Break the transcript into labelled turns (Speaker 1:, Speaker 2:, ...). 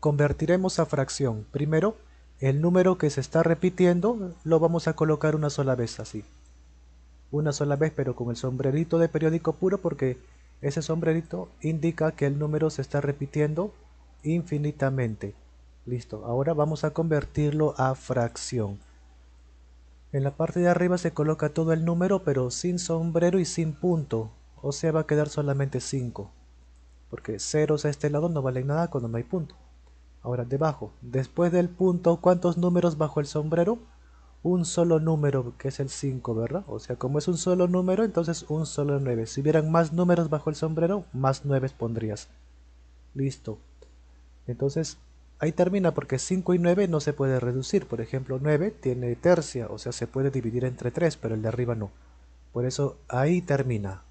Speaker 1: convertiremos a fracción. Primero, el número que se está repitiendo lo vamos a colocar una sola vez así. Una sola vez pero con el sombrerito de periódico puro porque ese sombrerito indica que el número se está repitiendo infinitamente. Listo, ahora vamos a convertirlo a fracción. En la parte de arriba se coloca todo el número pero sin sombrero y sin punto, o sea va a quedar solamente 5. Porque ceros a este lado no valen nada cuando no hay punto. Ahora, debajo, después del punto, ¿cuántos números bajo el sombrero? Un solo número, que es el 5, ¿verdad? O sea, como es un solo número, entonces un solo 9. Si hubieran más números bajo el sombrero, más 9 pondrías. Listo. Entonces, ahí termina porque 5 y 9 no se puede reducir. Por ejemplo, 9 tiene tercia, o sea, se puede dividir entre 3, pero el de arriba no. Por eso ahí termina.